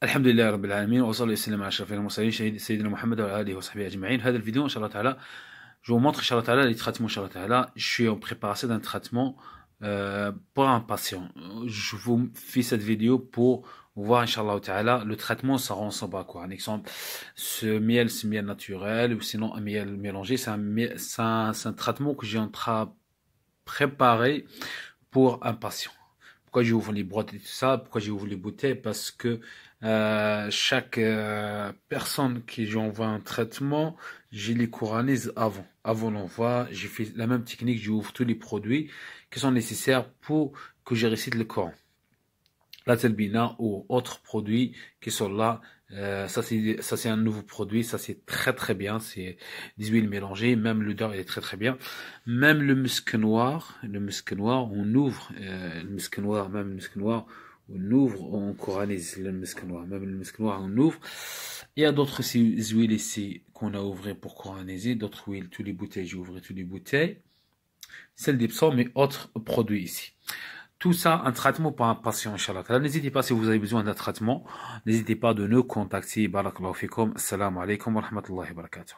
الحمد rabbil alameen, wa وصلى وسلم على اشرف wa سيدنا محمد وعلى wa وصحبه اجمعين هذا الفيديو ان شاء الله je vous montre inchallah Taala les traitements inchallah je suis en préparation d'un traitement euh, pour un patient je vous fais cette vidéo pour voir inchallah Taala le traitement ça ressemble à quoi un exemple ce miel c'est miel naturel ou sinon un miel mélangé c'est un, un, traitement que j'ai en train préparer pour un patient pourquoi j'ai les boîtes et tout ça Pourquoi j'ouvre les bouteilles Parce que euh, chaque euh, personne qui j'envoie un traitement, je les couranise avant. Avant l'envoi, j'ai fait la même technique, j'ouvre tous les produits qui sont nécessaires pour que je récite le Coran. La telbina ou autres produits qui sont là euh, ça c'est un nouveau produit, ça c'est très très bien, c'est des huiles mélangées, même l'odeur est très très bien. Même le musc noir, le musc noir, on ouvre euh, le musc noir, même le musc noir, on ouvre, on coranise le musc noir, même le musc noir on ouvre. Il y a d'autres huiles ici qu'on a ouvrées pour coraniser, d'autres huiles, toutes les bouteilles, j'ai ouvert toutes les bouteilles. Celle d'Ipsom mais autres produits ici. Tout ça, un traitement pour un patient, Inch'Allah. N'hésitez pas si vous avez besoin d'un traitement. N'hésitez pas de nous contacter. Barakallahu fikum. Salam alaikum wa rahmatullahi wa barakatuh.